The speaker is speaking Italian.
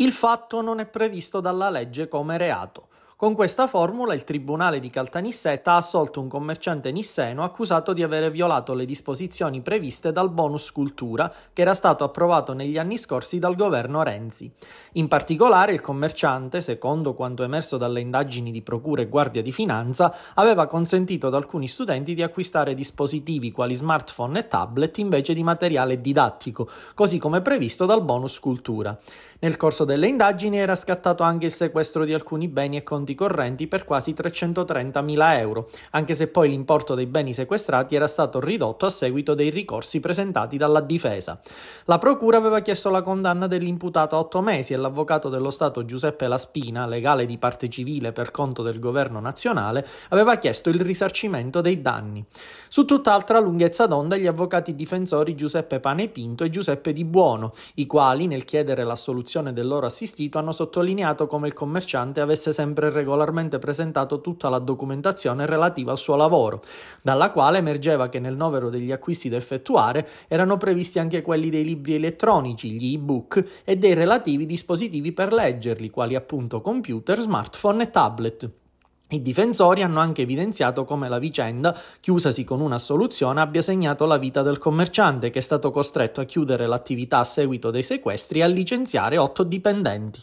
il fatto non è previsto dalla legge come reato. Con questa formula il Tribunale di Caltanissetta ha assolto un commerciante nisseno accusato di aver violato le disposizioni previste dal bonus cultura che era stato approvato negli anni scorsi dal governo Renzi. In particolare il commerciante, secondo quanto emerso dalle indagini di Procura e Guardia di Finanza, aveva consentito ad alcuni studenti di acquistare dispositivi quali smartphone e tablet invece di materiale didattico, così come previsto dal bonus cultura. Nel corso delle indagini era scattato anche il sequestro di alcuni beni e conti conti correnti per quasi 330.000 euro, anche se poi l'importo dei beni sequestrati era stato ridotto a seguito dei ricorsi presentati dalla difesa. La procura aveva chiesto la condanna dell'imputato a otto mesi e l'avvocato dello Stato Giuseppe Laspina, legale di parte civile per conto del governo nazionale, aveva chiesto il risarcimento dei danni. Su tutt'altra lunghezza d'onda gli avvocati difensori Giuseppe Panepinto e Giuseppe Di Buono, i quali nel chiedere l'assoluzione del loro assistito hanno sottolineato come il commerciante avesse sempre regolarmente presentato tutta la documentazione relativa al suo lavoro, dalla quale emergeva che nel novero degli acquisti da effettuare erano previsti anche quelli dei libri elettronici, gli ebook e dei relativi dispositivi per leggerli, quali appunto computer, smartphone e tablet. I difensori hanno anche evidenziato come la vicenda, chiusasi con una soluzione, abbia segnato la vita del commerciante che è stato costretto a chiudere l'attività a seguito dei sequestri e a licenziare otto dipendenti.